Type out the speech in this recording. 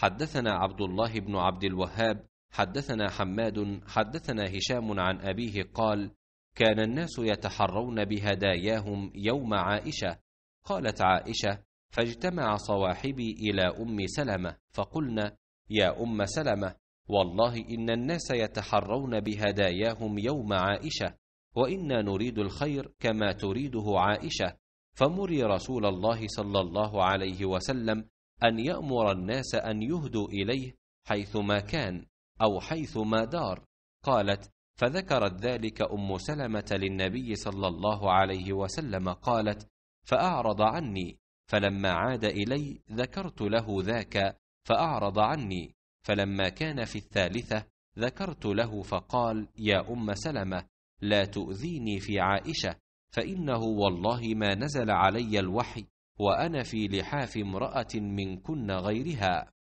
حدثنا عبد الله بن عبد الوهاب حدثنا حماد حدثنا هشام عن أبيه قال كان الناس يتحرون بهداياهم يوم عائشة قالت عائشة فاجتمع صواحبي إلى أم سلمة فقلنا يا أم سلمة والله إن الناس يتحرون بهداياهم يوم عائشة وإنا نريد الخير كما تريده عائشة فمري رسول الله صلى الله عليه وسلم أن يأمر الناس أن يهدوا إليه حيثما كان أو حيثما دار قالت فذكرت ذلك أم سلمة للنبي صلى الله عليه وسلم قالت فأعرض عني فلما عاد إلي ذكرت له ذاك فأعرض عني فلما كان في الثالثة ذكرت له فقال يا أم سلمة لا تؤذيني في عائشة فإنه والله ما نزل علي الوحي وأنا في لحاف امرأة منكن غيرها